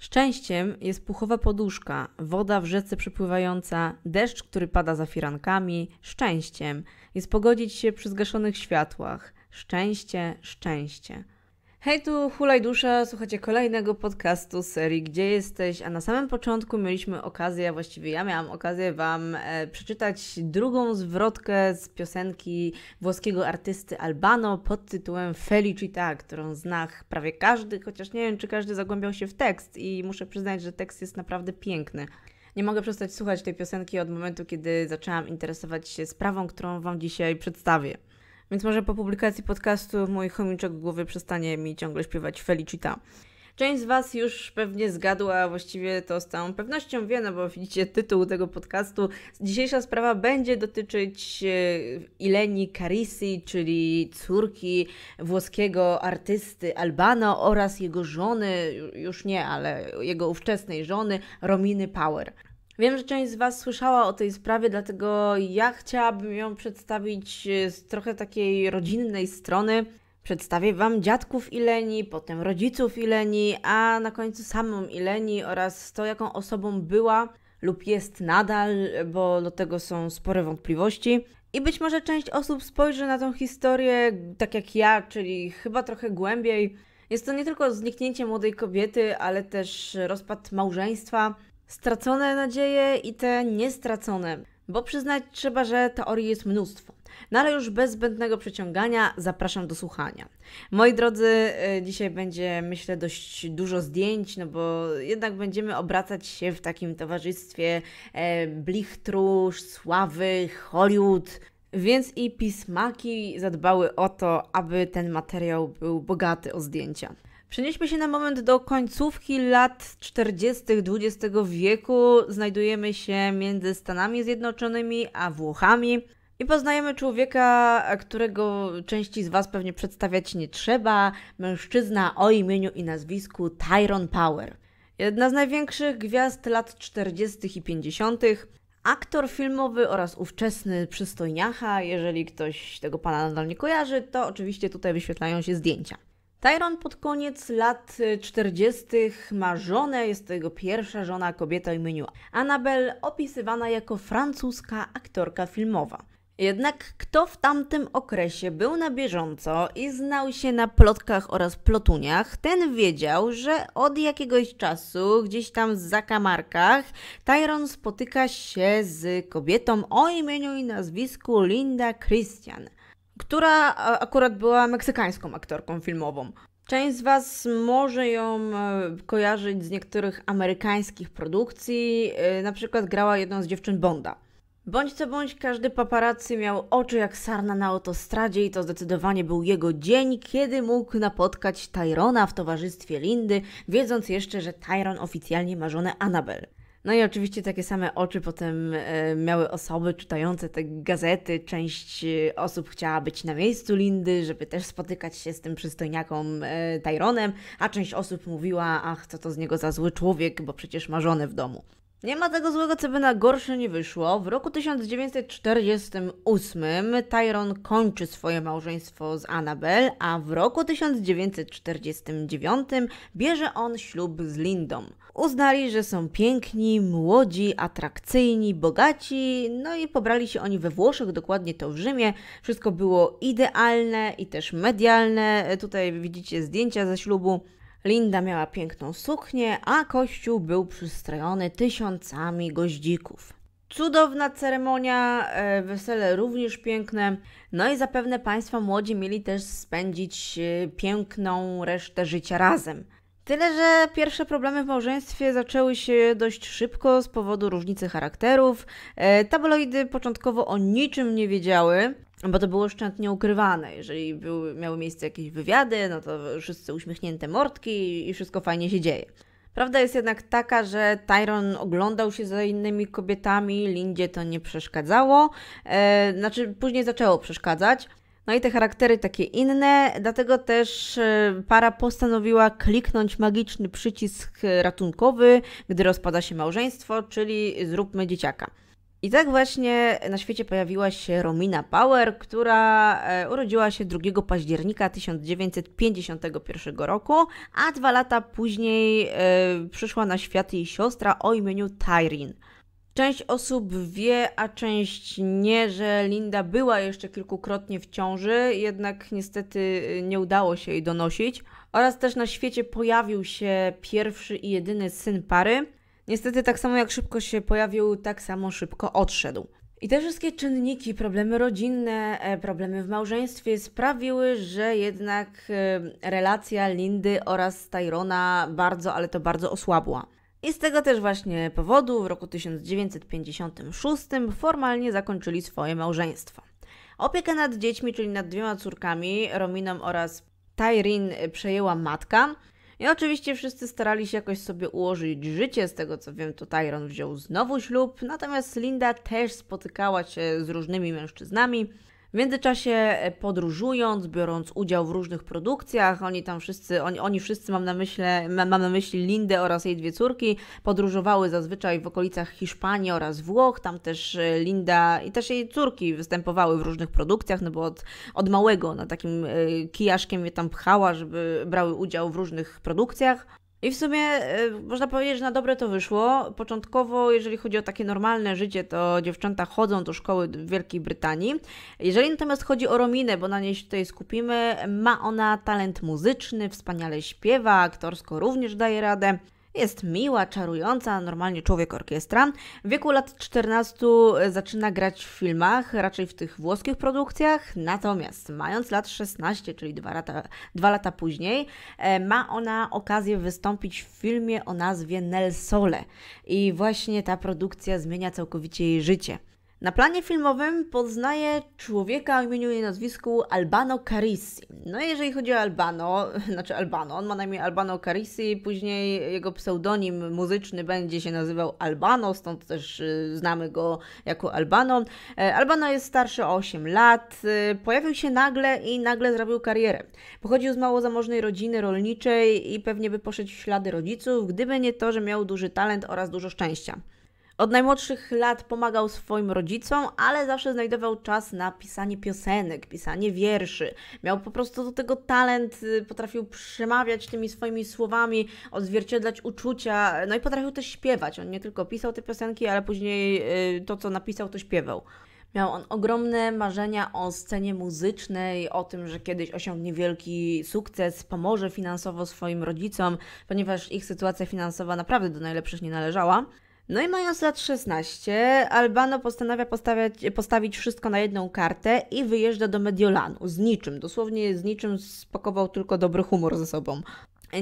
Szczęściem jest puchowa poduszka, woda w rzece przepływająca, deszcz, który pada za firankami. Szczęściem jest pogodzić się przy zgaszonych światłach. Szczęście, szczęście. Hej tu, hulaj dusza, słuchacie kolejnego podcastu serii Gdzie jesteś? A na samym początku mieliśmy okazję, właściwie ja miałam okazję Wam e, przeczytać drugą zwrotkę z piosenki włoskiego artysty Albano pod tytułem Felicita, którą zna prawie każdy, chociaż nie wiem, czy każdy zagłębiał się w tekst i muszę przyznać, że tekst jest naprawdę piękny. Nie mogę przestać słuchać tej piosenki od momentu, kiedy zaczęłam interesować się sprawą, którą Wam dzisiaj przedstawię. Więc może po publikacji podcastu mój chomiczek głowy przestanie mi ciągle śpiewać Felicita. Część z Was już pewnie zgadła, a właściwie to z całą pewnością wie, no bo widzicie tytuł tego podcastu. Dzisiejsza sprawa będzie dotyczyć e, Ileni Carisi, czyli córki włoskiego artysty Albano oraz jego żony, już nie, ale jego ówczesnej żony Rominy Power. Wiem, że część z Was słyszała o tej sprawie, dlatego ja chciałabym ją przedstawić y, z trochę takiej rodzinnej strony. Przedstawię Wam dziadków Ileni, potem rodziców Ileni, a na końcu samą Ileni oraz to, jaką osobą była lub jest nadal, bo do tego są spore wątpliwości. I być może część osób spojrzy na tą historię tak jak ja, czyli chyba trochę głębiej. Jest to nie tylko zniknięcie młodej kobiety, ale też rozpad małżeństwa, stracone nadzieje i te niestracone. Bo przyznać trzeba, że teorii jest mnóstwo. No ale już bez zbędnego przeciągania zapraszam do słuchania. Moi drodzy, y, dzisiaj będzie myślę dość dużo zdjęć, no bo jednak będziemy obracać się w takim towarzystwie e, blichtru, sławy, Hollywood. Więc i pismaki zadbały o to, aby ten materiał był bogaty o zdjęcia. Przenieśmy się na moment do końcówki lat 40. XX wieku. Znajdujemy się między Stanami Zjednoczonymi a Włochami. I poznajemy człowieka, którego części z Was pewnie przedstawiać nie trzeba, mężczyzna o imieniu i nazwisku Tyrone Power. Jedna z największych gwiazd lat 40. i 50. Aktor filmowy oraz ówczesny przystojniacha. Jeżeli ktoś tego pana nadal nie kojarzy, to oczywiście tutaj wyświetlają się zdjęcia. Tyron pod koniec lat 40. Y, ma żonę, jest to jego pierwsza żona kobieta imieniu Annabel, opisywana jako francuska aktorka filmowa. Jednak kto w tamtym okresie był na bieżąco i znał się na plotkach oraz plotuniach, ten wiedział, że od jakiegoś czasu, gdzieś tam w zakamarkach, Tyron spotyka się z kobietą o imieniu i nazwisku Linda Christian która akurat była meksykańską aktorką filmową. Część z Was może ją e, kojarzyć z niektórych amerykańskich produkcji, e, na przykład grała jedną z dziewczyn Bonda. Bądź co bądź, każdy paparazzi miał oczy jak sarna na autostradzie i to zdecydowanie był jego dzień, kiedy mógł napotkać Tyrona w towarzystwie Lindy, wiedząc jeszcze, że Tyron oficjalnie ma żonę Annabel. No i oczywiście takie same oczy potem e, miały osoby czytające te gazety. Część e, osób chciała być na miejscu Lindy, żeby też spotykać się z tym przystojniaką e, Tyronem, a część osób mówiła, ach, co to z niego za zły człowiek, bo przecież ma żonę w domu. Nie ma tego złego, co by na gorsze nie wyszło. W roku 1948 Tyron kończy swoje małżeństwo z Annabel, a w roku 1949 bierze on ślub z Lindą. Uznali, że są piękni, młodzi, atrakcyjni, bogaci, no i pobrali się oni we Włoszech, dokładnie to w Rzymie. Wszystko było idealne i też medialne. Tutaj widzicie zdjęcia ze ślubu. Linda miała piękną suknię, a kościół był przystrojony tysiącami goździków. Cudowna ceremonia, e, wesele również piękne. No i zapewne Państwo młodzi mieli też spędzić e, piękną resztę życia razem. Tyle, że pierwsze problemy w małżeństwie zaczęły się dość szybko z powodu różnicy charakterów. E, tabloidy początkowo o niczym nie wiedziały, bo to było szczętnie ukrywane. Jeżeli były, miały miejsce jakieś wywiady, no to wszyscy uśmiechnięte mordki i wszystko fajnie się dzieje. Prawda jest jednak taka, że Tyron oglądał się za innymi kobietami, Lindzie to nie przeszkadzało, e, znaczy później zaczęło przeszkadzać. No i te charaktery takie inne, dlatego też e, para postanowiła kliknąć magiczny przycisk e, ratunkowy, gdy rozpada się małżeństwo, czyli zróbmy dzieciaka. I tak właśnie na świecie pojawiła się Romina Power, która e, urodziła się 2 października 1951 roku, a dwa lata później przyszła na świat jej siostra o imieniu Tyrin. Część osób wie, a część nie, że Linda była jeszcze kilkukrotnie w ciąży, jednak niestety y, nie udało się jej donosić. Oraz też na świecie pojawił się pierwszy i jedyny syn pary. Niestety, tak samo jak szybko się pojawił, tak samo szybko odszedł. I te wszystkie czynniki, problemy rodzinne, e, problemy w małżeństwie sprawiły, że jednak y, relacja Lindy oraz Tyrona bardzo, ale to bardzo osłabła. I z tego też właśnie powodu w roku 1956 formalnie zakończyli swoje małżeństwo. Opiekę nad dziećmi, czyli nad dwiema córkami, Rominą oraz Tyrin, przejęła matka. I oczywiście wszyscy starali się jakoś sobie ułożyć życie, z tego co wiem, to Tyron wziął znowu ślub, natomiast Linda też spotykała się z różnymi mężczyznami. W międzyczasie e, podróżując, biorąc udział w różnych produkcjach, oni tam wszyscy, oni, oni wszyscy mam na, myśli, mam na myśli Lindę oraz jej dwie córki, podróżowały zazwyczaj w okolicach Hiszpanii oraz Włoch, tam też e, Linda i też jej córki występowały w różnych produkcjach, no bo od, od małego na takim e, kijaszkiem je tam pchała, żeby brały udział w różnych produkcjach. I w sumie y, można powiedzieć, że na dobre to wyszło. Początkowo, jeżeli chodzi o takie normalne życie, to dziewczęta chodzą do szkoły w Wielkiej Brytanii. Jeżeli natomiast chodzi o Rominę, bo na niej się tutaj skupimy, ma ona talent muzyczny, wspaniale śpiewa, aktorsko również daje radę. Jest miła, czarująca, normalnie człowiek orkiestra. W wieku lat 14 e, zaczyna grać w filmach, raczej w tych włoskich produkcjach, natomiast mając lat 16, czyli dwa lata, dwa lata później, e, ma ona okazję wystąpić w filmie o nazwie Nel Sole. I właśnie ta produkcja zmienia całkowicie jej życie. Na planie filmowym poznaje człowieka o imieniu i nazwisku Albano Carisi. No jeżeli chodzi o Albano, znaczy Albano, on ma na imię Albano Carisi, później jego pseudonim muzyczny będzie się nazywał Albano, stąd też y, znamy go jako Albano. E, Albano jest starszy o 8 lat, y, pojawił się nagle i nagle zrobił karierę. Pochodził z mało zamożnej rodziny rolniczej i pewnie by poszedł w ślady rodziców, gdyby nie to, że miał duży talent oraz dużo szczęścia. Od najmłodszych lat pomagał swoim rodzicom, ale zawsze znajdował czas na pisanie piosenek, pisanie wierszy. Miał po prostu do tego talent, y, potrafił przemawiać tymi swoimi słowami, odzwierciedlać uczucia, no i potrafił też śpiewać. On nie tylko pisał te piosenki, ale później y, to, co napisał, to śpiewał. Miał on ogromne marzenia o scenie muzycznej, o tym, że kiedyś osiągnie wielki sukces, pomoże finansowo swoim rodzicom, ponieważ ich sytuacja finansowa naprawdę do najlepszych nie należała. No i mając lat 16, Albano postanawia postawić wszystko na jedną kartę i wyjeżdża do Mediolanu z niczym, dosłownie z niczym spakował tylko dobry humor ze sobą.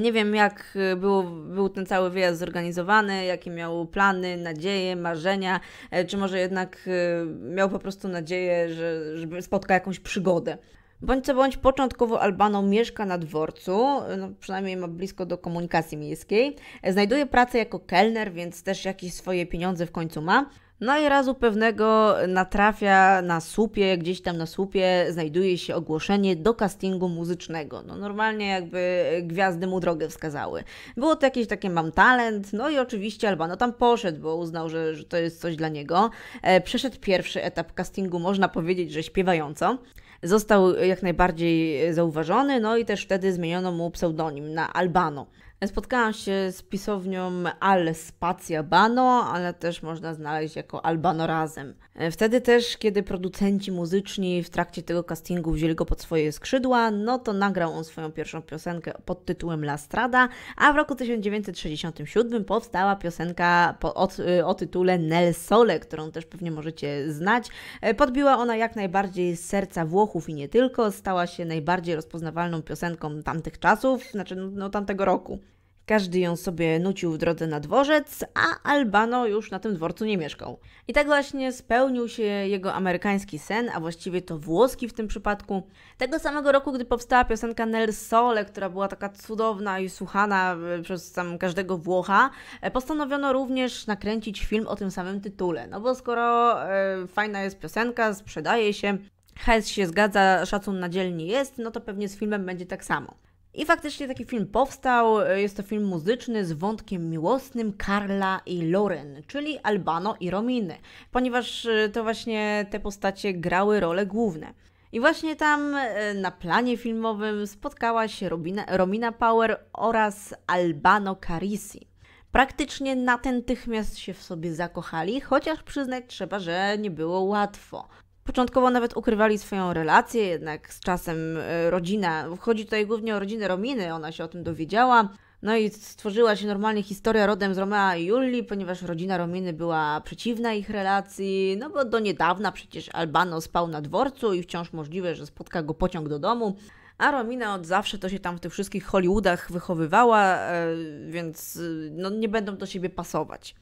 Nie wiem, jak e, był, był ten cały wyjazd zorganizowany, jakie miał plany, nadzieje, marzenia, e, czy może jednak e, miał po prostu nadzieję, że, że spotka jakąś przygodę. Bądź co bądź początkowo Albano mieszka na dworcu, no przynajmniej ma blisko do komunikacji miejskiej. Znajduje pracę jako kelner, więc też jakieś swoje pieniądze w końcu ma. No i razu pewnego natrafia na słupie, gdzieś tam na słupie znajduje się ogłoszenie do castingu muzycznego. No normalnie jakby gwiazdy mu drogę wskazały. Było to jakieś takie mam talent, no i oczywiście Albano tam poszedł, bo uznał, że, że to jest coś dla niego. E, przeszedł pierwszy etap castingu, można powiedzieć, że śpiewająco. Został jak najbardziej zauważony, no i też wtedy zmieniono mu pseudonim na Albano. Spotkałam się z pisownią Al Spacja Bano, ale też można znaleźć jako Albano razem. Wtedy też, kiedy producenci muzyczni w trakcie tego castingu wzięli go pod swoje skrzydła, no to nagrał on swoją pierwszą piosenkę pod tytułem La Strada, a w roku 1967 powstała piosenka po, o, o tytule Nel Sole, którą też pewnie możecie znać. Podbiła ona jak najbardziej z serca Włoch ruchów i nie tylko, stała się najbardziej rozpoznawalną piosenką tamtych czasów, znaczy no, no, tamtego roku. Każdy ją sobie nucił w drodze na dworzec, a Albano już na tym dworcu nie mieszkał. I tak właśnie spełnił się jego amerykański sen, a właściwie to włoski w tym przypadku. Tego samego roku, gdy powstała piosenka Nel Sole, która była taka cudowna i słuchana e, przez sam każdego Włocha, e, postanowiono również nakręcić film o tym samym tytule. No bo skoro e, fajna jest piosenka, sprzedaje się, Hez się zgadza, szacun na dzielni jest, no to pewnie z filmem będzie tak samo. I faktycznie taki film powstał. E, jest to film muzyczny z wątkiem miłosnym Karla i Loren, czyli Albano i Rominy, ponieważ e, to właśnie te postacie grały role główne. I właśnie tam e, na planie filmowym spotkała się Robina, Romina Power oraz Albano Carisi. Praktycznie natychmiast się w sobie zakochali, chociaż przyznać trzeba, że nie było łatwo. Początkowo nawet ukrywali swoją relację, jednak z czasem e, rodzina, chodzi tutaj głównie o rodzinę Rominy, ona się o tym dowiedziała. No i stworzyła się normalnie historia rodem z Romea i Julii, ponieważ rodzina Rominy była przeciwna ich relacji, no bo do niedawna przecież Albano spał na dworcu i wciąż możliwe, że spotka go pociąg do domu. A Romina od zawsze to się tam w tych wszystkich Hollywoodach wychowywała, e, więc e, no, nie będą do siebie pasować.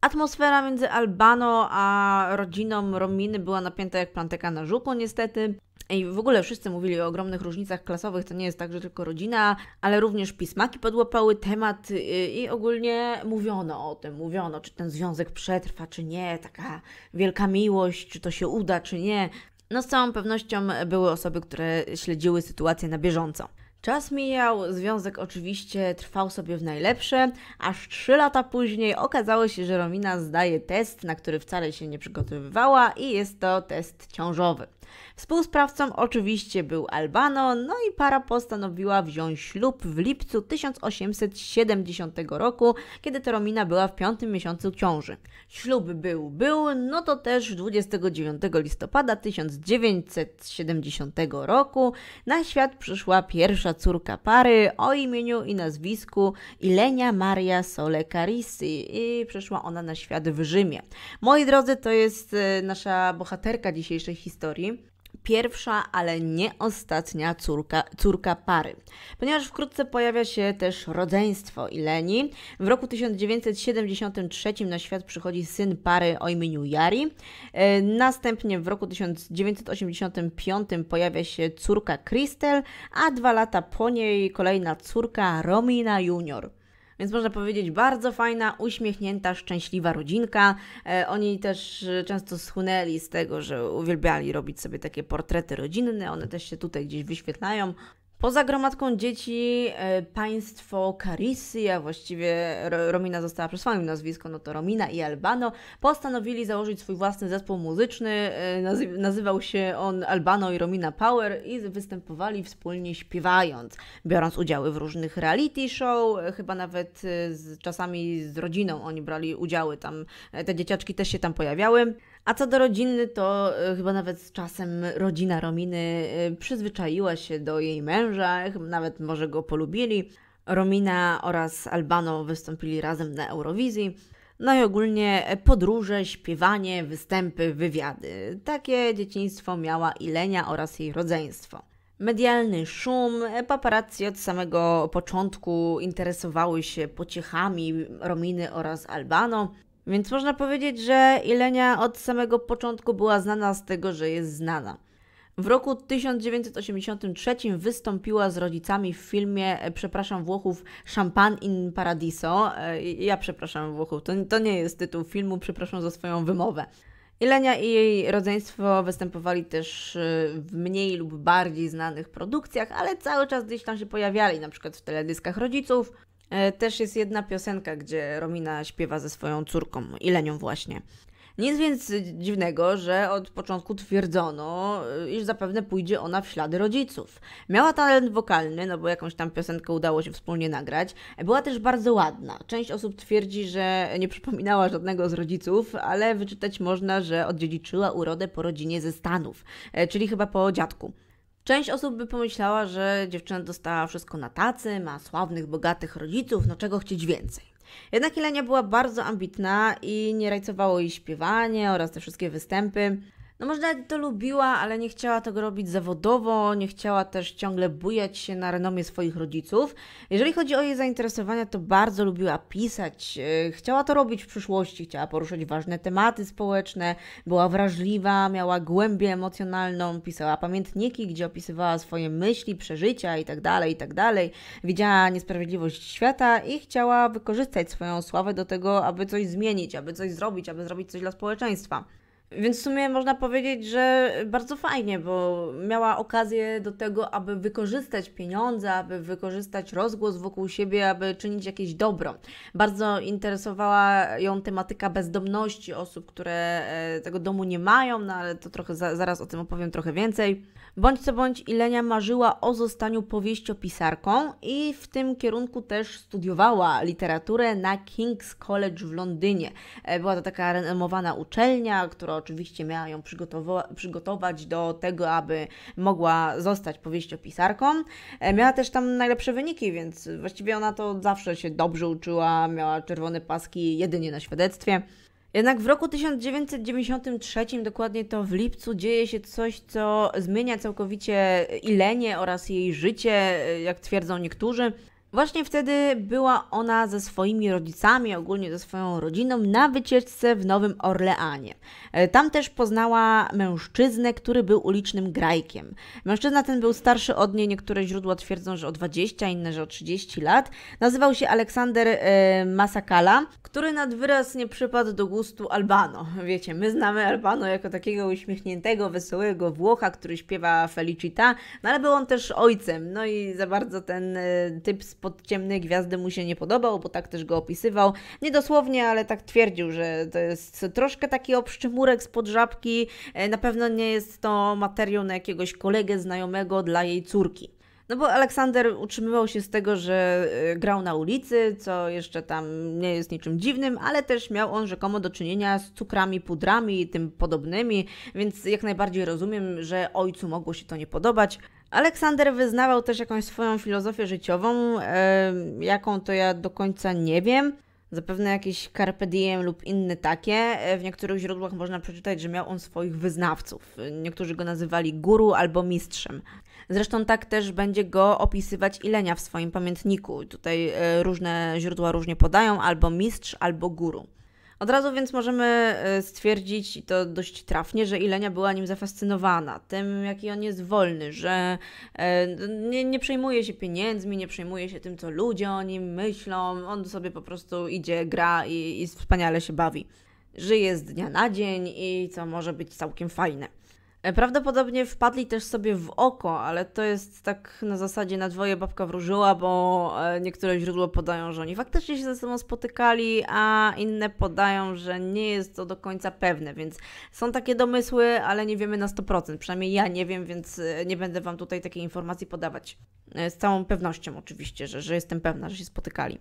Atmosfera między Albano a rodziną Rominy była napięta jak planteka na żuku niestety. I w ogóle wszyscy mówili o ogromnych różnicach klasowych, to nie jest tak, że tylko rodzina, ale również pismaki podłapały temat y, i ogólnie mówiono o tym, mówiono, czy ten związek przetrwa, czy nie, taka wielka miłość, czy to się uda, czy nie. No z całą pewnością były osoby, które śledziły sytuację na bieżąco. Czas mijał, związek oczywiście trwał sobie w najlepsze, aż trzy lata później okazało się, że Romina zdaje test, na który wcale się nie przygotowywała i jest to test ciążowy. Współsprawcą oczywiście był Albano, no i para postanowiła wziąć ślub w lipcu 1870 roku, kiedy Romina była w piątym miesiącu ciąży. Ślub był, był, no to też 29 listopada 1970 roku na świat przyszła pierwsza córka pary o imieniu i nazwisku Ilenia Maria Sole Carisi i przyszła ona na świat w Rzymie. Moi drodzy, to jest e, nasza bohaterka dzisiejszej historii pierwsza, ale nie ostatnia córka, córka pary. Ponieważ wkrótce pojawia się też rodzeństwo Ileni. W roku 1973 na świat przychodzi syn pary o imieniu Jari. E, następnie w roku 1985 pojawia się córka Kristel, a dwa lata po niej kolejna córka Romina Junior. Więc można powiedzieć, bardzo fajna, uśmiechnięta, szczęśliwa rodzinka. E, oni też e, często schłynęli z tego, że uwielbiali robić sobie takie portrety rodzinne, one też się tutaj gdzieś wyświetlają. Poza gromadką dzieci e, państwo Carissi, a właściwie Romina została przez swoim nazwisko, no to Romina i Albano, postanowili założyć swój własny zespół muzyczny. E, nazy- nazywał się on Albano i Romina Power i występowali wspólnie śpiewając, biorąc udziały w różnych reality show, e, chyba nawet z, czasami z rodziną oni brali udziały tam, te dzieciaczki też się tam pojawiały. A co do rodziny, to y, chyba nawet z czasem rodzina Rominy y, przyzwyczaiła się do jej męża, nawet może go polubili. Romina oraz Albano wystąpili razem na Eurowizji. No i ogólnie podróże, śpiewanie, występy, wywiady. Takie dzieciństwo miała Ilenia oraz jej rodzeństwo. Medialny szum, paparazzi od samego początku interesowały się pociechami Rominy oraz Albano. Więc można powiedzieć, że Ilenia od samego początku była znana z tego, że jest znana. W roku 1983 wystąpiła z rodzicami w filmie e, Przepraszam Włochów Champagne in Paradiso. E, ja przepraszam Włochów, to, to nie jest tytuł filmu, przepraszam za swoją wymowę. Ilenia i jej rodzeństwo występowali też e, w mniej lub bardziej znanych produkcjach, ale cały czas gdzieś tam się pojawiali, na przykład w teledyskach rodziców, E, też jest jedna piosenka, gdzie Romina śpiewa ze swoją córką, Ilenią właśnie. Nic więc dziwnego, że od początku twierdzono, e, iż zapewne pójdzie ona w ślady rodziców. Miała talent wokalny, no bo jakąś tam piosenkę udało się wspólnie nagrać. Była też bardzo ładna. Część osób twierdzi, że nie przypominała żadnego z rodziców, ale wyczytać można, że odziedziczyła urodę po rodzinie ze Stanów, e, czyli chyba po dziadku. Część osób by pomyślała, że dziewczyna dostała wszystko na tacy, ma sławnych, bogatych rodziców, no czego chcieć więcej. Jednak Ilenia była bardzo ambitna i nie rajcowało jej śpiewanie oraz te wszystkie występy no można to lubiła, ale nie chciała tego robić zawodowo, nie chciała też ciągle bujać się na renomie swoich rodziców. Jeżeli chodzi o jej zainteresowania, to bardzo lubiła pisać, e, chciała to robić w przyszłości, chciała poruszać ważne tematy społeczne, była wrażliwa, miała głębię emocjonalną, pisała pamiętniki, gdzie opisywała swoje myśli, przeżycia itd., tak itd. Tak Widziała niesprawiedliwość świata i chciała wykorzystać swoją sławę do tego, aby coś zmienić, aby coś zrobić, aby zrobić coś dla społeczeństwa. Więc w sumie można powiedzieć, że bardzo fajnie, bo miała okazję do tego, aby wykorzystać pieniądze, aby wykorzystać rozgłos wokół siebie, aby czynić jakieś dobro. Bardzo interesowała ją tematyka bezdomności osób, które e, tego domu nie mają, no ale to trochę za, zaraz o tym opowiem trochę więcej. Bądź co bądź, Ilenia marzyła o zostaniu powieściopisarką i w tym kierunku też studiowała literaturę na King's College w Londynie. E, była to taka renomowana uczelnia, która oczywiście miała ją przygotować do tego, aby mogła zostać powieściopisarką. E, miała też tam najlepsze wyniki, więc właściwie ona to zawsze się dobrze uczyła, miała czerwone paski jedynie na świadectwie. Jednak w roku 1993, dokładnie to w lipcu, dzieje się coś, co zmienia całkowicie Ilenię oraz jej życie, jak twierdzą niektórzy. Właśnie wtedy była ona ze swoimi rodzicami, ogólnie ze swoją rodziną, na wycieczce w Nowym Orleanie. E, tam też poznała mężczyznę, który był ulicznym grajkiem. Mężczyzna ten był starszy od niej, niektóre źródła twierdzą, że o 20, inne, że o 30 lat. Nazywał się Aleksander e, Masakala, który nad wyraz nie przypadł do gustu Albano. Wiecie, my znamy Albano jako takiego uśmiechniętego, wesołego Włocha, który śpiewa Felicita, no ale był on też ojcem, no i za bardzo ten e, typ z spod ciemnej gwiazdy mu się nie podobał, bo tak też go opisywał. Niedosłownie, ale tak twierdził, że to jest troszkę taki obszczymurek spod żabki. E, na pewno nie jest to materiał na jakiegoś kolegę znajomego dla jej córki. No bo Aleksander utrzymywał się z tego, że e, grał na ulicy, co jeszcze tam nie jest niczym dziwnym, ale też miał on rzekomo do czynienia z cukrami, pudrami i tym podobnymi, więc jak najbardziej rozumiem, że ojcu mogło się to nie podobać. Aleksander wyznawał też jakąś swoją filozofię życiową, e, jaką to ja do końca nie wiem. Zapewne jakieś Carpe Diem lub inne takie. E, w niektórych źródłach można przeczytać, że miał on swoich wyznawców. Niektórzy go nazywali guru albo mistrzem. Zresztą tak też będzie go opisywać Ilenia w swoim pamiętniku. Tutaj e, różne źródła różnie podają albo mistrz, albo guru. Od razu więc możemy y, stwierdzić, i to dość trafnie, że Ilenia była nim zafascynowana, tym jaki on jest wolny, że y, nie, nie przejmuje się pieniędzmi, nie przejmuje się tym, co ludzie o nim myślą, on sobie po prostu idzie, gra i, i wspaniale się bawi. Żyje z dnia na dzień i co może być całkiem fajne. E, prawdopodobnie wpadli też sobie w oko, ale to jest tak na zasadzie na dwoje babka wróżyła, bo e, niektóre źródła podają, że oni faktycznie się ze sobą spotykali, a inne podają, że nie jest to do końca pewne, więc są takie domysły, ale nie wiemy na 100%. Przynajmniej ja nie wiem, więc e, nie będę Wam tutaj takiej informacji podawać. Z całą pewnością oczywiście, że, że jestem pewna, że się spotykali.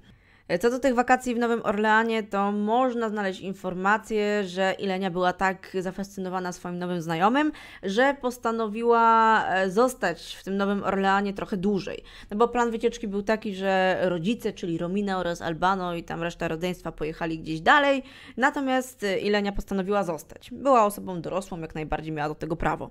Co do tych wakacji w Nowym Orleanie, to można znaleźć informację, że Ilenia była tak zafascynowana swoim nowym znajomym, że postanowiła e, zostać w tym Nowym Orleanie trochę dłużej. No bo plan wycieczki był taki, że rodzice, czyli Romina oraz Albano i tam reszta rodzeństwa pojechali gdzieś dalej, natomiast e, Ilenia postanowiła zostać. Była osobą dorosłą, jak najbardziej miała do tego prawo.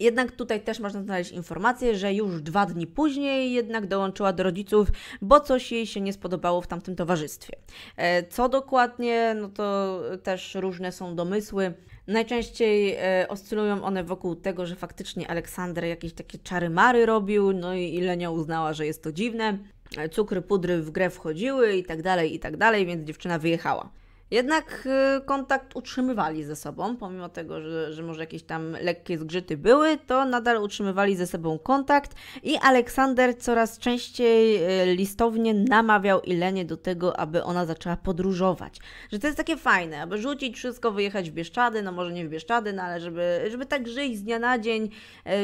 Jednak tutaj też można znaleźć informację, że już dwa dni później jednak dołączyła do rodziców, bo coś jej się nie spodobało w tamtym towarzystwie. E, co dokładnie, no to też różne są domysły. Najczęściej e, oscylują one wokół tego, że faktycznie Aleksander jakieś takie czary-mary robił, no i Lenia uznała, że jest to dziwne. E, cukry, pudry w grę wchodziły i tak dalej, i tak dalej, więc dziewczyna wyjechała. Jednak y, kontakt utrzymywali ze sobą, pomimo tego, że, że może jakieś tam lekkie zgrzyty były, to nadal utrzymywali ze sobą kontakt i Aleksander coraz częściej y, listownie namawiał Ilenie do tego, aby ona zaczęła podróżować. Że to jest takie fajne, aby rzucić wszystko, wyjechać w Bieszczady, no może nie w Bieszczady, no ale żeby, żeby tak żyć z dnia na dzień,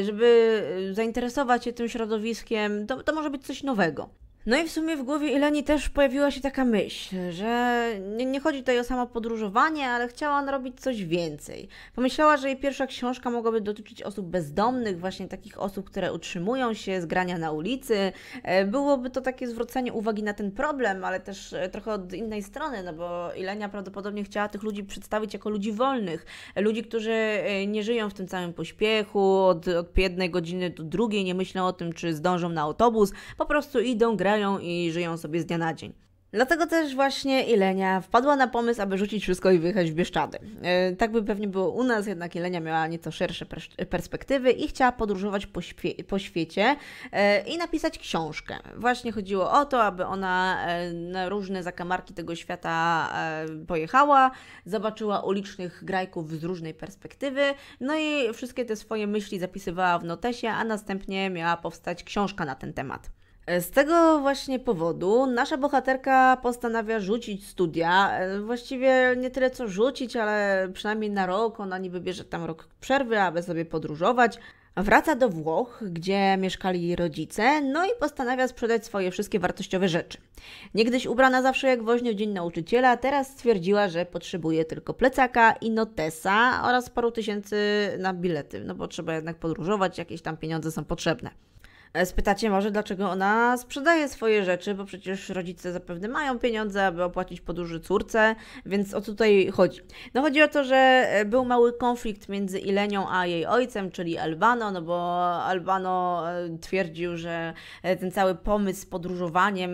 y, żeby zainteresować się tym środowiskiem, to, to może być coś nowego. No i w sumie w głowie Ileni też pojawiła się taka myśl, że nie, nie, chodzi tutaj o samo podróżowanie, ale chciała on robić coś więcej. Pomyślała, że jej pierwsza książka mogłaby dotyczyć osób bezdomnych, właśnie takich osób, które utrzymują się z grania na ulicy. E, byłoby to takie zwrócenie uwagi na ten problem, ale też e, trochę od innej strony, no bo Ilenia prawdopodobnie chciała tych ludzi przedstawić jako ludzi wolnych, ludzi, którzy e, nie żyją w tym całym pośpiechu, od, od jednej godziny do drugiej, nie myślą o tym, czy zdążą na autobus, po prostu idą grać zarabiają i żyją sobie z dnia na dzień. Dlatego też właśnie Ilenia wpadła na pomysł, aby rzucić wszystko i wyjechać w Bieszczady. E, tak by pewnie było u nas, jednak Ilenia miała nieco szersze perspektywy i chciała podróżować po, świe po świecie e, i napisać książkę. Właśnie chodziło o to, aby ona e, na różne zakamarki tego świata pojechała, zobaczyła ulicznych grajków z różnej perspektywy, no i wszystkie te swoje myśli zapisywała w notesie, a następnie miała powstać książka na ten temat. E, z tego właśnie powodu nasza bohaterka postanawia rzucić studia. E, właściwie nie tyle co rzucić, ale przynajmniej na rok. Ona niby bierze tam rok przerwy, aby sobie podróżować. Wraca do Włoch, gdzie mieszkali jej rodzice, no i postanawia sprzedać swoje wszystkie wartościowe rzeczy. Niegdyś ubrana zawsze jak woźnio dzień nauczyciela, teraz stwierdziła, że potrzebuje tylko plecaka i notesa oraz paru tysięcy na bilety, no bo trzeba jednak podróżować, jakieś tam pieniądze są potrzebne. E, spytacie może, dlaczego ona sprzedaje swoje rzeczy, bo przecież rodzice zapewne mają pieniądze, aby opłacić podróży córce, więc o co tutaj chodzi? No chodzi o to, że e, był mały konflikt między Ilenią a jej ojcem, czyli Albano, no bo Albano e, twierdził, że ten cały pomysł z podróżowaniem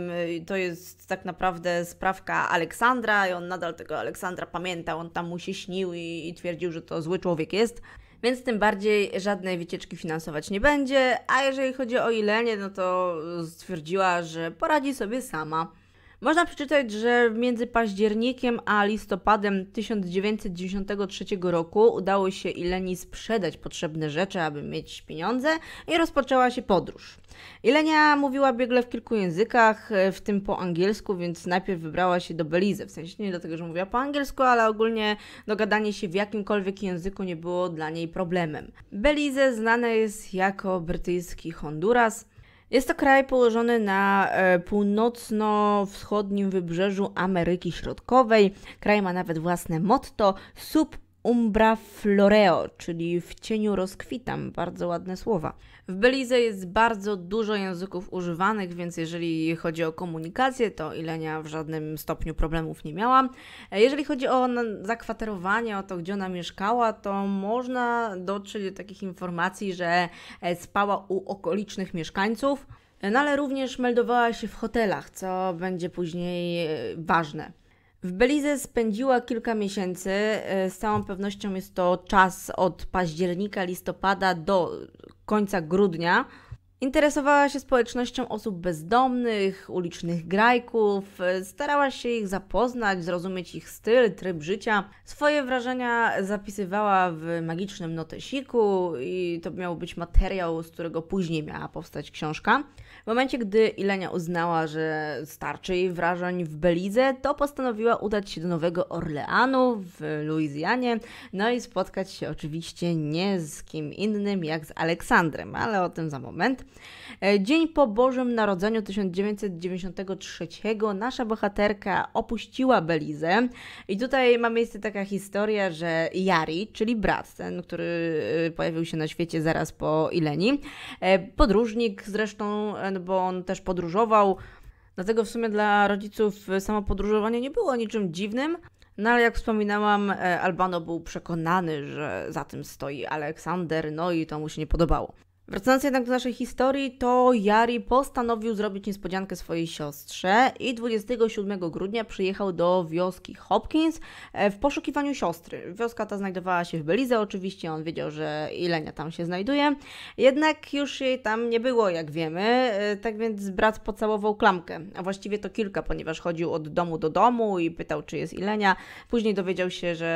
to jest tak naprawdę sprawka Aleksandra i on nadal tego Aleksandra pamięta, on tam mu się śnił i, i twierdził, że to zły człowiek jest więc tym bardziej żadnej wycieczki finansować nie będzie, a jeżeli chodzi o Ilenię, no to stwierdziła, że poradzi sobie sama. Można przeczytać, że między październikiem a listopadem 1993 roku udało się Ileni sprzedać potrzebne rzeczy, aby mieć pieniądze i rozpoczęła się podróż. Ilenia mówiła biegle w kilku językach, e, w tym po angielsku, więc najpierw wybrała się do Belize. W sensie nie dlatego, że mówiła po angielsku, ale ogólnie dogadanie się w jakimkolwiek języku nie było dla niej problemem. Belize znane jest jako brytyjski Honduras, jest to kraj położony na e, północno-wschodnim wybrzeżu Ameryki Środkowej. Kraj ma nawet własne motto: Sub Umbra floreo, czyli w cieniu rozkwitam, bardzo ładne słowa. W Belize jest bardzo dużo języków używanych, więc jeżeli chodzi o komunikację, to Ilenia w żadnym stopniu problemów nie miała. Jeżeli chodzi o zakwaterowanie, o to gdzie ona mieszkała, to można dotrzeć do takich informacji, że e, spała u okolicznych mieszkańców. No ale również meldowała się w hotelach, co będzie później e, ważne. W Belize spędziła kilka miesięcy. E, z całą pewnością jest to czas od października, listopada do końca grudnia. Interesowała się społecznością osób bezdomnych, ulicznych grajków, starała się ich zapoznać, zrozumieć ich styl, tryb życia. Swoje wrażenia zapisywała w magicznym notesiku i to miał być materiał, z którego później miała powstać książka. W momencie, gdy Ilenia uznała, że starczy jej wrażeń w Belize, to postanowiła udać się do Nowego Orleanu w Luizjanie, no i spotkać się oczywiście nie z kim innym jak z Aleksandrem, ale o tym za moment. E, Dzień po Bożym Narodzeniu 1993 nasza bohaterka opuściła Belizę i tutaj ma miejsce taka historia, że Jari, czyli brat, ten, który e, pojawił się na świecie zaraz po Ileni, e, podróżnik zresztą, no bo on też podróżował, Dlatego w sumie dla rodziców samo podróżowanie nie było niczym dziwnym. No ale jak wspominałam, Albano był przekonany, że za tym stoi Aleksander, no i to mu się nie podobało. Wracając jednak do naszej historii, to Jari postanowił zrobić niespodziankę swojej siostrze i 27 grudnia przyjechał do wioski Hopkins e, w poszukiwaniu siostry. Wioska ta znajdowała się w Belize, oczywiście on wiedział, że Ilenia tam się znajduje, jednak już jej tam nie było, jak wiemy, e, tak więc brat pocałował klamkę, a właściwie to kilka, ponieważ chodził od domu do domu i pytał, czy jest Ilenia. Później dowiedział się, że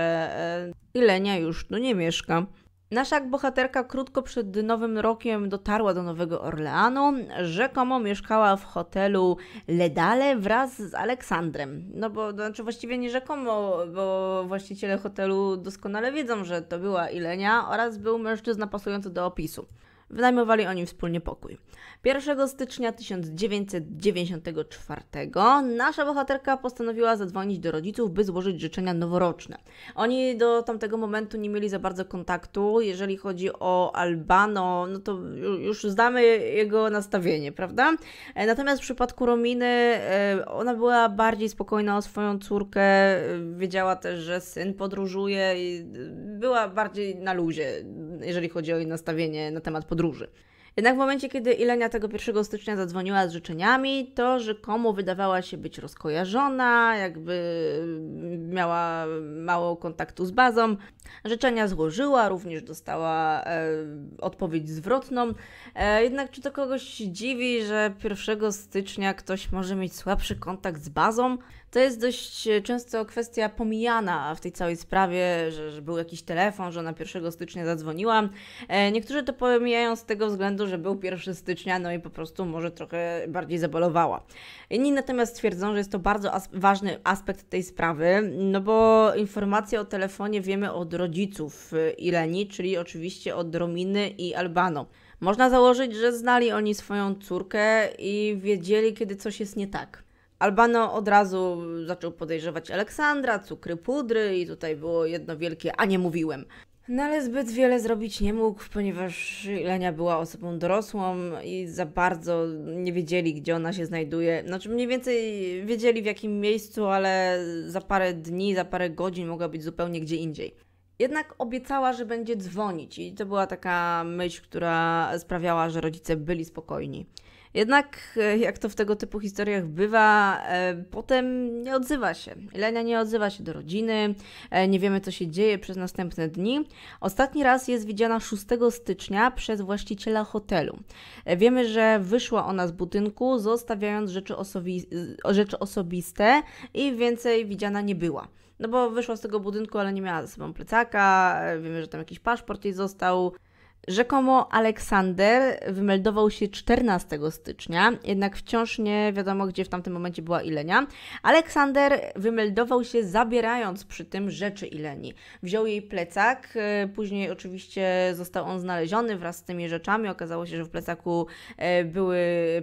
e, Ilenia już tu nie mieszka. Nasza bohaterka krótko przed nowym rokiem dotarła do Nowego Orleanu. Rzekomo mieszkała w hotelu Ledale wraz z Aleksandrem. No bo, znaczy właściwie nie rzekomo, bo właściciele hotelu doskonale wiedzą, że to była Ilenia oraz był mężczyzna pasujący do opisu. Wynajmowali oni wspólnie pokój. 1 stycznia 1994 nasza bohaterka postanowiła zadzwonić do rodziców, by złożyć życzenia noworoczne. Oni do tamtego momentu nie mieli za bardzo kontaktu. Jeżeli chodzi o Albano, no to już znamy jego nastawienie, prawda? E, natomiast w przypadku Rominy e, ona była bardziej spokojna o swoją córkę, e, wiedziała też, że syn podróżuje i była bardziej na luzie, jeżeli chodzi o jej nastawienie na temat podróży podróży. Jednak w momencie, kiedy Ilenia tego 1 stycznia zadzwoniła z życzeniami, to rzekomo wydawała się być rozkojarzona, jakby mm, miała mało kontaktu z bazą. Życzenia złożyła, również dostała e, odpowiedź zwrotną. E, jednak czy to kogoś dziwi, że 1 stycznia ktoś może mieć słabszy kontakt z bazą? To jest dość e, często kwestia pomijana w tej całej sprawie, że, że był jakiś telefon, że na 1 stycznia zadzwoniłam. E, niektórzy to pomijają z tego względu, że był 1 stycznia, no i po prostu może trochę bardziej zabolowała. Inni natomiast twierdzą, że jest to bardzo as ważny aspekt tej sprawy, no bo informacje o telefonie wiemy od rodziców e, Ileni, czyli oczywiście od Rominy i Albano. Można założyć, że znali oni swoją córkę i wiedzieli, kiedy coś jest nie tak. Albano od razu zaczął podejrzewać Aleksandra, cukry pudry i tutaj było jedno wielkie, a nie mówiłem. No ale zbyt wiele zrobić nie mógł, ponieważ Lenia była osobą dorosłą i za bardzo nie wiedzieli, gdzie ona się znajduje. Znaczy mniej więcej wiedzieli w jakim miejscu, ale za parę dni, za parę godzin mogła być zupełnie gdzie indziej. Jednak obiecała, że będzie dzwonić i to była taka myśl, która sprawiała, że rodzice byli spokojni. Jednak, e, jak to w tego typu historiach bywa, e, potem nie odzywa się. Lenia nie odzywa się do rodziny, e, nie wiemy co się dzieje przez następne dni. Ostatni raz jest widziana 6 stycznia przez właściciela hotelu. Wiemy, że wyszła ona z budynku, zostawiając rzeczy, osobi rzeczy osobiste i więcej widziana nie była. No bo wyszła z tego budynku, ale nie miała ze sobą plecaka, wiemy, że tam jakiś paszport jej został, Rzekomo Aleksander wymeldował się 14 stycznia, jednak wciąż nie wiadomo, gdzie w tamtym momencie była Ilenia. Aleksander wymeldował się zabierając przy tym rzeczy Ileni. Wziął jej plecak, y, później oczywiście został on znaleziony wraz z tymi rzeczami. Okazało się, że w plecaku e, były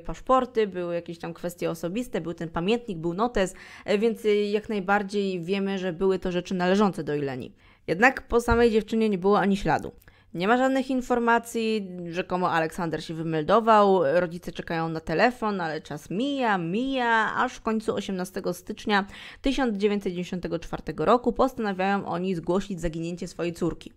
paszporty, były jakieś tam kwestie osobiste, był ten pamiętnik, był notes, e, więc jak najbardziej wiemy, że były to rzeczy należące do Ileni. Jednak po samej dziewczynie nie było ani śladu. Nie ma żadnych informacji, rzekomo Aleksander się wymeldował, rodzice czekają na telefon, ale czas mija, mija, aż w końcu 18 stycznia 1994 roku postanawiają oni zgłosić zaginięcie swojej córki.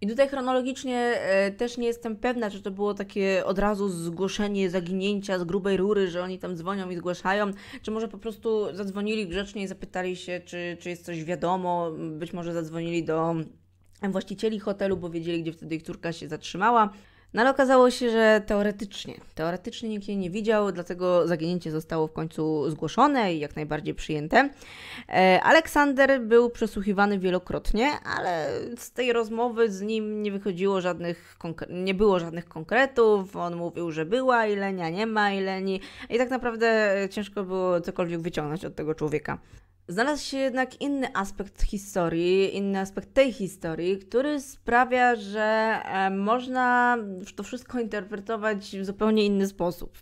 I tutaj chronologicznie e, też nie jestem pewna, czy to było takie od razu zgłoszenie zaginięcia z grubej rury, że oni tam dzwonią i zgłaszają, czy może po prostu zadzwonili grzecznie i zapytali się, czy, czy jest coś wiadomo, być może zadzwonili do właścicieli hotelu, bo wiedzieli, gdzie wtedy ich córka się zatrzymała. No ale okazało się, że teoretycznie, teoretycznie nikt jej nie widział, dlatego zaginięcie zostało w końcu zgłoszone i jak najbardziej przyjęte. E, Aleksander był przesłuchiwany wielokrotnie, ale z tej rozmowy z nim nie wychodziło żadnych, nie było żadnych konkretów. On mówił, że była Ilenia, nie ma Ileni i tak naprawdę e, ciężko było cokolwiek wyciągnąć od tego człowieka. Znalazł się jednak inny aspekt historii, inny aspekt tej historii, który sprawia, że e, można to wszystko interpretować w zupełnie inny sposób.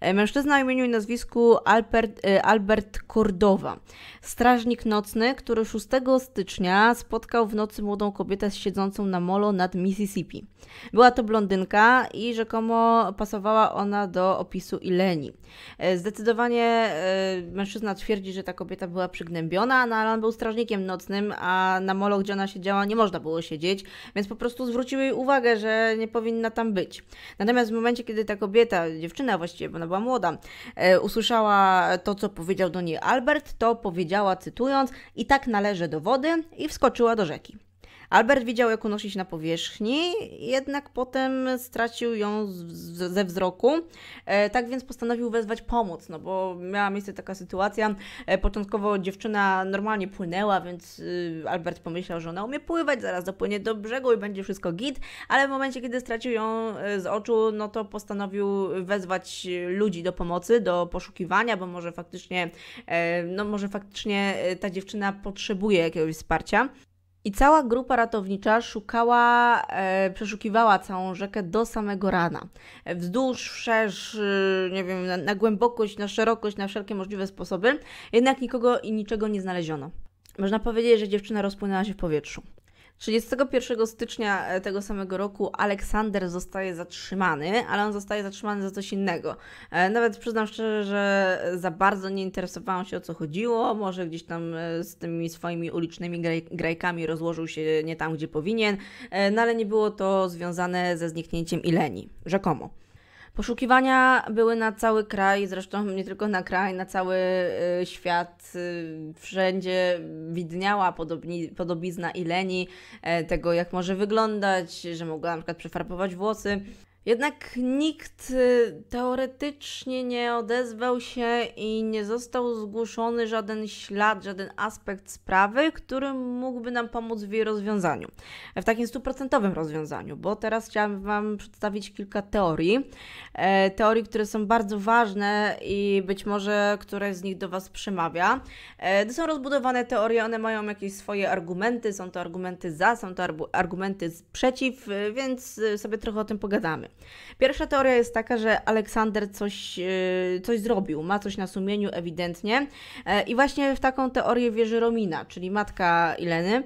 E, mężczyzna o imieniu i nazwisku Albert, e, Albert Kordowa, strażnik nocny, który 6 stycznia spotkał w nocy młodą kobietę siedzącą na molo nad Mississippi. Była to blondynka i rzekomo pasowała ona do opisu Ileni. Zdecydowanie mężczyzna twierdzi, że ta kobieta była przy przygnębiona, no ale on był strażnikiem nocnym, a na molo, gdzie ona siedziała, nie można było siedzieć, więc po prostu zwrócił jej uwagę, że nie powinna tam być. Natomiast w momencie, kiedy ta kobieta, dziewczyna właściwie, bo ona była młoda, e, usłyszała to, co powiedział do niej Albert, to powiedziała, cytując, i tak należy do wody i wskoczyła do rzeki. Albert widział, jak unosi się na powierzchni, jednak potem stracił ją ze wzroku. E, tak więc postanowił wezwać pomoc, no bo miała miejsce taka sytuacja. E, początkowo dziewczyna normalnie płynęła, więc y, Albert pomyślał, że ona umie pływać, zaraz dopłynie do brzegu i będzie wszystko git, ale w momencie, kiedy stracił ją e, z oczu, no to postanowił wezwać ludzi do pomocy, do poszukiwania, bo może faktycznie, no może faktycznie ta dziewczyna potrzebuje jakiegoś wsparcia. I cała grupa ratownicza szukała, e, przeszukiwała całą rzekę do samego rana. Wzdłuż, wszerz, y, nie wiem, na, na głębokość, na szerokość, na wszelkie możliwe sposoby. Jednak nikogo i niczego nie znaleziono. Można powiedzieć, że dziewczyna rozpłynęła się w powietrzu. 31 stycznia e, tego samego roku Aleksander zostaje zatrzymany, ale on zostaje zatrzymany za coś innego. E, nawet przyznam szczerze, że za bardzo nie interesowałam się o co chodziło. Może gdzieś tam e, z tymi swoimi ulicznymi grajkami rozłożył się nie tam, gdzie powinien, no ale nie było to związane ze zniknięciem Ileni, rzekomo. Poszukiwania były na cały kraj, zresztą nie tylko na kraj, na cały y, świat. Y, wszędzie widniała podobni, podobizna Ileni, e, tego jak może wyglądać, że mogła na przykład przefarbować włosy. Jednak nikt y, teoretycznie nie odezwał się i nie został zgłoszony żaden ślad, żaden aspekt sprawy, który mógłby nam pomóc w jej rozwiązaniu. W takim stuprocentowym rozwiązaniu, bo teraz chciałam Wam przedstawić kilka teorii. E, teorii, które są bardzo ważne i być może któraś z nich do Was przemawia. E, to są rozbudowane teorie, one mają jakieś swoje argumenty, są to argumenty za, są to argumenty przeciw, e, więc sobie trochę o tym pogadamy. Pierwsza teoria jest taka, że Aleksander coś, e, coś zrobił, ma coś na sumieniu ewidentnie e, i właśnie w taką teorię wierzy Romina, czyli matka Ileny.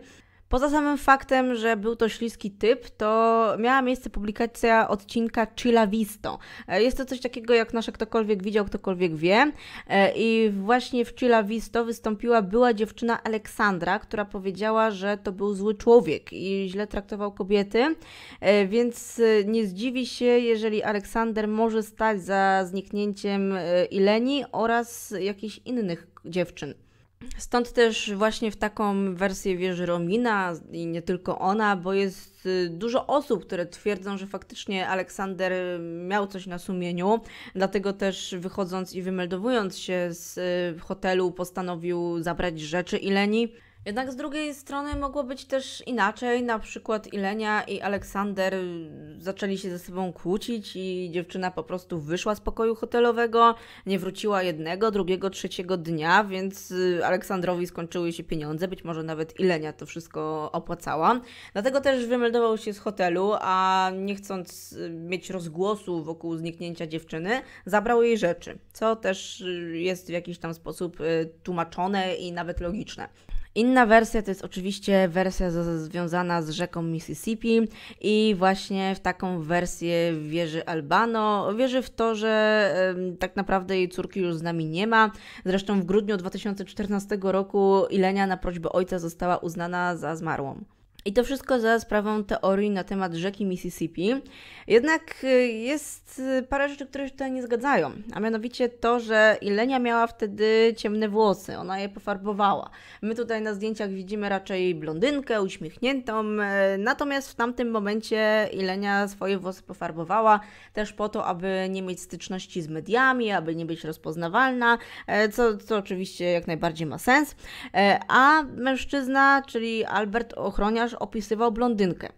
Poza samym faktem, że był to śliski typ, to miała miejsce publikacja odcinka Chilla Visto. E, jest to coś takiego, jak nasze ktokolwiek widział, ktokolwiek wie. E, I właśnie w Chilla Visto wystąpiła była dziewczyna Aleksandra, która powiedziała, że to był zły człowiek i źle traktował kobiety, e, więc nie zdziwi się, jeżeli Aleksander może stać za zniknięciem Ileni oraz jakichś innych dziewczyn. Stąd też właśnie w taką wersję wieży Romina i nie tylko ona, bo jest y, dużo osób, które twierdzą, że faktycznie Aleksander miał coś na sumieniu, dlatego też wychodząc i wymeldowując się z y, hotelu postanowił zabrać rzeczy Ileni, jednak z drugiej strony mogło być też inaczej, na przykład Ilenia i Aleksander zaczęli się ze sobą kłócić i dziewczyna po prostu wyszła z pokoju hotelowego, nie wróciła jednego, drugiego, trzeciego dnia, więc y, Aleksandrowi skończyły się pieniądze, być może nawet Ilenia to wszystko opłacała. Dlatego też wymeldował się z hotelu, a nie chcąc y, mieć rozgłosu wokół zniknięcia dziewczyny, zabrał jej rzeczy, co też y, jest w jakiś tam sposób tłumaczone i nawet logiczne. Inna wersja to jest oczywiście wersja z, związana z rzeką Mississippi i właśnie w taką wersję wierzy Albano. Wierzy w to, że tak naprawdę jej córki już z nami nie ma. Zresztą w grudniu 2014 roku Ilenia na prośbę ojca została uznana za zmarłą. I to wszystko za sprawą teorii na temat rzeki Mississippi. Jednak y, jest y, parę rzeczy, które się tutaj nie zgadzają, a mianowicie to, że Ilenia miała wtedy ciemne włosy, ona je pofarbowała. My tutaj na zdjęciach widzimy raczej blondynkę, uśmiechniętą, e, natomiast w tamtym momencie Ilenia swoje włosy pofarbowała też po to, aby nie mieć styczności z mediami, aby nie być rozpoznawalna, e, co, co oczywiście jak najbardziej ma sens. E, a mężczyzna, czyli Albert Ochroniarz, opisywał blondynkę.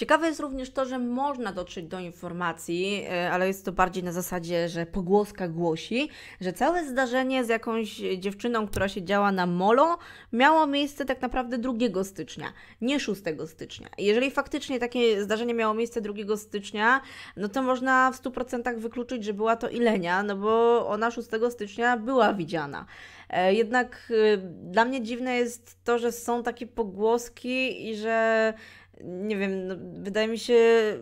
Ciekawe jest również to, że można dotrzeć do informacji, e, ale jest to bardziej na zasadzie, że pogłoska głosi, że całe zdarzenie z jakąś dziewczyną, która siedziała na molo, miało miejsce tak naprawdę 2 stycznia, nie 6 stycznia. Jeżeli faktycznie takie zdarzenie miało miejsce 2 stycznia, no to można w 100% wykluczyć, że była to Ilenia, no bo ona 6 stycznia była widziana. E, jednak e, dla mnie dziwne jest to, że są takie pogłoski i że nie wiem, no, wydaje mi się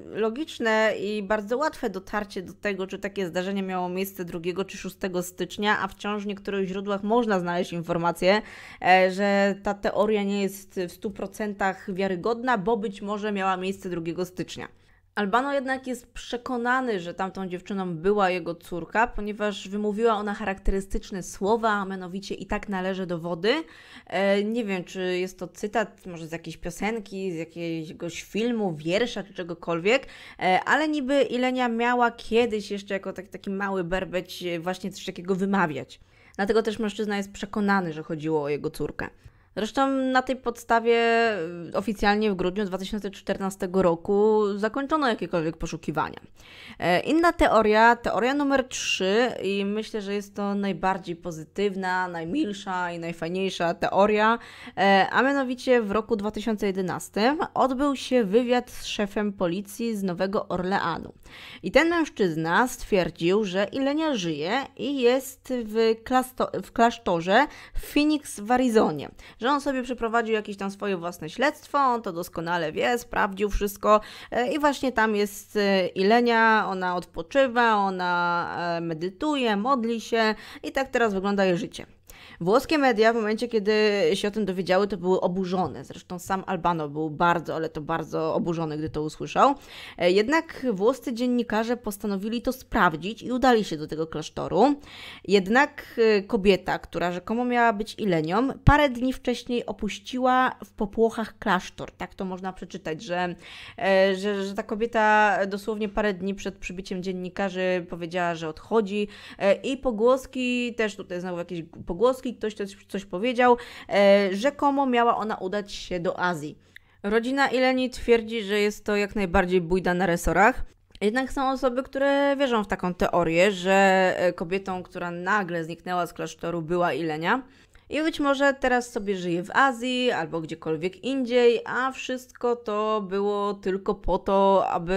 logiczne i bardzo łatwe dotarcie do tego, czy takie zdarzenie miało miejsce 2 czy 6 stycznia, a wciąż w niektórych źródłach można znaleźć informację, e, że ta teoria nie jest w 100% wiarygodna, bo być może miała miejsce 2 stycznia. Albano jednak jest przekonany, że tamtą dziewczyną była jego córka, ponieważ wymówiła ona charakterystyczne słowa, a mianowicie i tak należy do wody. E, nie wiem, czy jest to cytat może z jakiejś piosenki, z jakiegoś filmu, wiersza czy czegokolwiek, e, ale niby Ilenia miała kiedyś jeszcze jako tak taki mały berbeć właśnie coś takiego wymawiać. Dlatego też mężczyzna jest przekonany, że chodziło o jego córkę. Zresztą na tej podstawie y, oficjalnie w grudniu 2014 roku zakończono jakiekolwiek poszukiwania. E, inna teoria, teoria numer 3, i myślę, że jest to najbardziej pozytywna, najmilsza i najfajniejsza teoria, e, a mianowicie w roku 2011 odbył się wywiad z szefem policji z Nowego Orleanu. I ten mężczyzna stwierdził, że Ilenia żyje i jest w, w klasztorze w Phoenix w Arizonie, że że on sobie przeprowadził jakieś tam swoje własne śledztwo, on to doskonale wie, sprawdził wszystko e, i właśnie tam jest e, Ilenia, ona odpoczywa, ona e, medytuje, modli się i tak teraz wygląda jej życie. Włoskie media w momencie, kiedy się o tym dowiedziały, to były oburzone. Zresztą sam Albano był bardzo, ale to bardzo oburzony, gdy to usłyszał. E, jednak włoscy dziennikarze postanowili to sprawdzić i udali się do tego klasztoru. Jednak e, kobieta, która rzekomo miała być Ilenią, parę dni wcześniej opuściła w popłochach klasztor. Tak to można przeczytać, że, e, że, że ta kobieta dosłownie parę dni przed przybyciem dziennikarzy powiedziała, że odchodzi i pogłoski, też tutaj znowu jakieś pogłoski, Polski, ktoś coś, coś powiedział. E, rzekomo miała ona udać się do Azji. Rodzina Ileni twierdzi, że jest to jak najbardziej bójda na resorach. Jednak są osoby, które wierzą w taką teorię, że e, kobietą, która nagle zniknęła z klasztoru, była Ilenia. I być może teraz sobie żyje w Azji albo gdziekolwiek indziej, a wszystko to było tylko po to, aby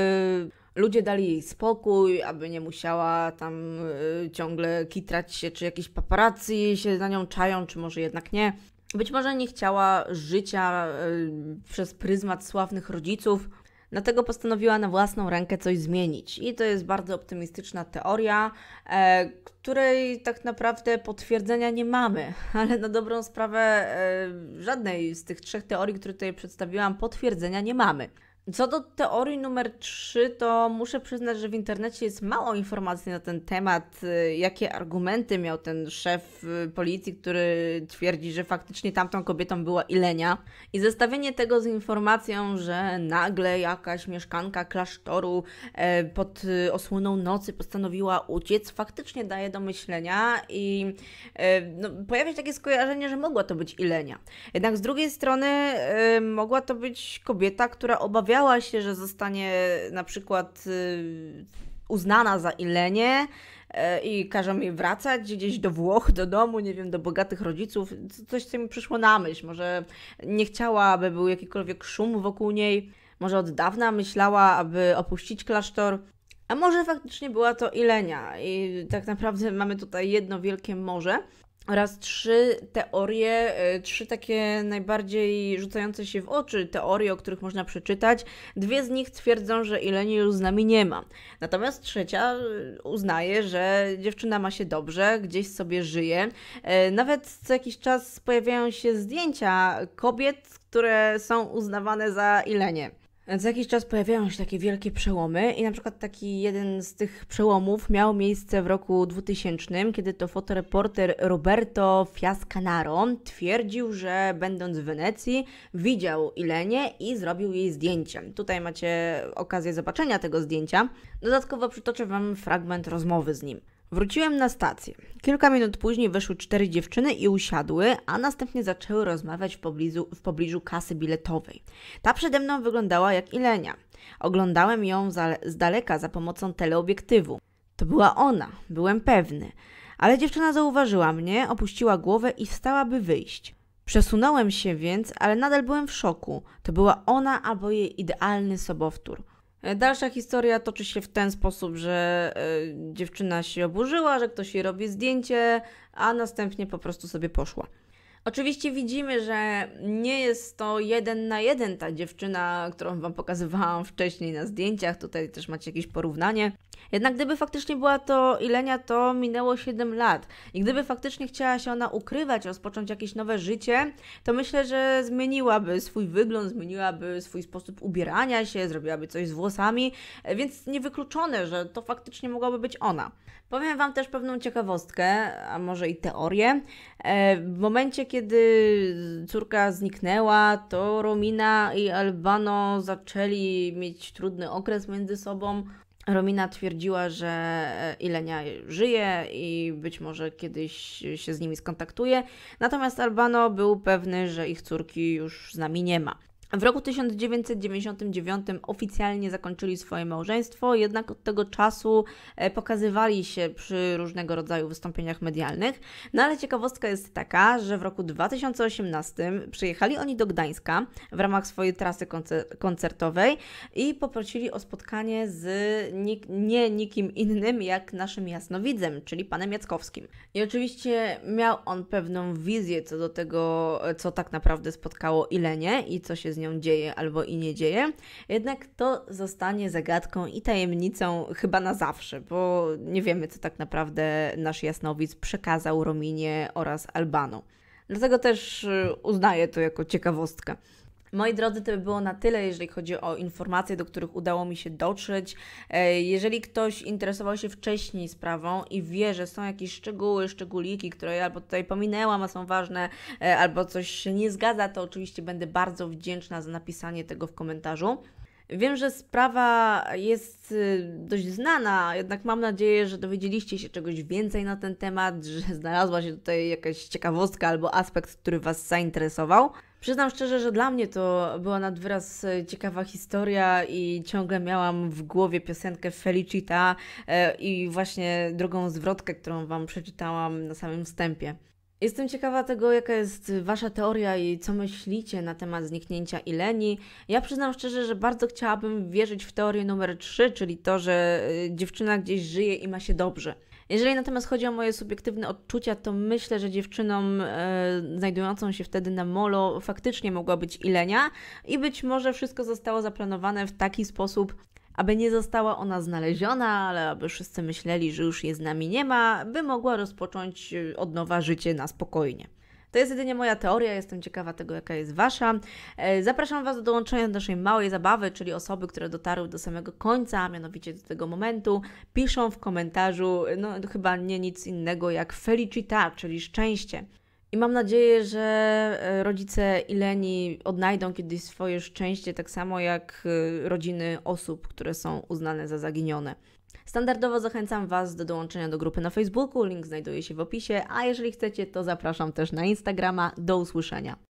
ludzie dali jej spokój, aby nie musiała tam y, ciągle kitrać się, czy jakieś paparazzi się na nią czają, czy może jednak nie. Być może nie chciała życia y, przez pryzmat sławnych rodziców, dlatego postanowiła na własną rękę coś zmienić. I to jest bardzo optymistyczna teoria, e, której tak naprawdę potwierdzenia nie mamy, ale na dobrą sprawę e, żadnej z tych trzech teorii, które tutaj przedstawiłam, potwierdzenia nie mamy. Co do teorii numer 3, to muszę przyznać, że w internecie jest mało informacji na ten temat, y, jakie argumenty miał ten szef y, policji, który twierdzi, że faktycznie tamtą kobietą była Ilenia. I zestawienie tego z informacją, że nagle jakaś mieszkanka klasztoru e, pod y, osłoną nocy postanowiła uciec, faktycznie daje do myślenia i e, no, pojawia się takie skojarzenie, że mogła to być Ilenia. Jednak z drugiej strony e, mogła to być kobieta, która obawia obawiała się, że zostanie na przykład y, uznana za Ilenię y, i każą jej wracać gdzieś do Włoch, do domu, nie wiem, do bogatych rodziców. Coś, co mi przyszło na myśl. Może nie chciała, aby był jakikolwiek szum wokół niej. Może od dawna myślała, aby opuścić klasztor. A może faktycznie była to Ilenia i tak naprawdę mamy tutaj jedno wielkie morze oraz trzy teorie, e, trzy takie najbardziej rzucające się w oczy teorie, o których można przeczytać. Dwie z nich twierdzą, że Ileni już z nami nie ma. Natomiast trzecia e, uznaje, że dziewczyna ma się dobrze, gdzieś sobie żyje. E, nawet co jakiś czas pojawiają się zdjęcia kobiet, które są uznawane za Ilenie. Co jakiś czas pojawiają się takie wielkie przełomy i na przykład taki jeden z tych przełomów miał miejsce w roku 2000, kiedy to fotoreporter Roberto Fiascanaro twierdził, że będąc w Wenecji widział Ilenie i zrobił jej zdjęcie. Tutaj macie okazję zobaczenia tego zdjęcia. Dodatkowo przytoczę Wam fragment rozmowy z nim. Wróciłem na stację. Kilka minut później wyszły cztery dziewczyny i usiadły, a następnie zaczęły rozmawiać w pobliżu, w pobliżu kasy biletowej. Ta przede mną wyglądała jak Ilenia. Oglądałem ją za, z daleka za pomocą teleobiektywu. To była ona, byłem pewny. Ale dziewczyna zauważyła mnie, opuściła głowę i wstała, by wyjść. Przesunąłem się więc, ale nadal byłem w szoku. To była ona albo jej idealny sobowtór. E, dalsza historia toczy się w ten sposób, że e, dziewczyna się oburzyła, że ktoś jej robi zdjęcie, a następnie po prostu sobie poszła. Oczywiście widzimy, że nie jest to jeden na jeden ta dziewczyna, którą Wam pokazywałam wcześniej na zdjęciach. Tutaj też macie jakieś porównanie. Jednak gdyby faktycznie była to Ilenia, to minęło 7 lat. I gdyby faktycznie chciała się ona ukrywać, rozpocząć jakieś nowe życie, to myślę, że zmieniłaby swój wygląd, zmieniłaby swój sposób ubierania się, zrobiłaby coś z włosami, więc niewykluczone, że to faktycznie mogłaby być ona. Powiem Wam też pewną ciekawostkę, a może i teorię. E, w momencie, kiedy córka zniknęła, to Romina i Albano zaczęli mieć trudny okres między sobą. Romina twierdziła, że e, Ilenia żyje i być może kiedyś się z nimi skontaktuje, natomiast Albano był pewny, że ich córki już z nami nie ma. W roku 1999 oficjalnie zakończyli swoje małżeństwo, jednak od tego czasu e, pokazywali się przy różnego rodzaju wystąpieniach medialnych. No ale ciekawostka jest taka, że w roku 2018 przyjechali oni do Gdańska w ramach swojej trasy koncertowej i poprosili o spotkanie z nik nie nikim innym jak naszym jasnowidzem, czyli panem Jackowskim. I oczywiście miał on pewną wizję co do tego, co tak naprawdę spotkało Ilenie i co się z nią dzieje albo i nie dzieje. Jednak to zostanie zagadką i tajemnicą chyba na zawsze, bo nie wiemy, co tak naprawdę nasz jasnowic przekazał Rominie oraz Albanu. Dlatego też y, uznaję to jako ciekawostkę. Moi drodzy, to by było na tyle, jeżeli chodzi o informacje, do których udało mi się dotrzeć. E, jeżeli ktoś interesował się wcześniej sprawą i wie, że są jakieś szczegóły, szczególiki, które ja albo tutaj pominęłam, a są ważne, e, albo coś się nie zgadza, to oczywiście będę bardzo wdzięczna za napisanie tego w komentarzu. Wiem, że sprawa jest y, dość znana, jednak mam nadzieję, że dowiedzieliście się czegoś więcej na ten temat, że znalazła się tutaj jakaś ciekawostka albo aspekt, który Was zainteresował. Przyznam szczerze, że dla mnie to była nad wyraz y, ciekawa historia i ciągle miałam w głowie piosenkę Felicita y, i właśnie drugą zwrotkę, którą Wam przeczytałam na samym wstępie. Jestem ciekawa tego, jaka jest Wasza teoria i co myślicie na temat zniknięcia Ileni. Ja przyznam szczerze, że bardzo chciałabym wierzyć w teorię numer 3, czyli to, że y, dziewczyna gdzieś żyje i ma się dobrze. Jeżeli natomiast chodzi o moje subiektywne odczucia, to myślę, że dziewczyną e, znajdującą się wtedy na molo faktycznie mogła być Ilenia i być może wszystko zostało zaplanowane w taki sposób, aby nie została ona znaleziona, ale aby wszyscy myśleli, że już jej z nami nie ma, by mogła rozpocząć e, od nowa życie na spokojnie. To jest jedynie moja teoria, jestem ciekawa tego, jaka jest Wasza. E, zapraszam Was do dołączenia do naszej małej zabawy, czyli osoby, które dotarły do samego końca, a mianowicie do tego momentu, piszą w komentarzu, no chyba nie nic innego jak felicita, czyli szczęście. I mam nadzieję, że e, rodzice Ileni odnajdą kiedyś swoje szczęście, tak samo jak e, rodziny osób, które są uznane za zaginione. Standardowo zachęcam Was do dołączenia do grupy na Facebooku, link znajduje się w opisie, a jeżeli chcecie, to zapraszam też na Instagrama. Do usłyszenia.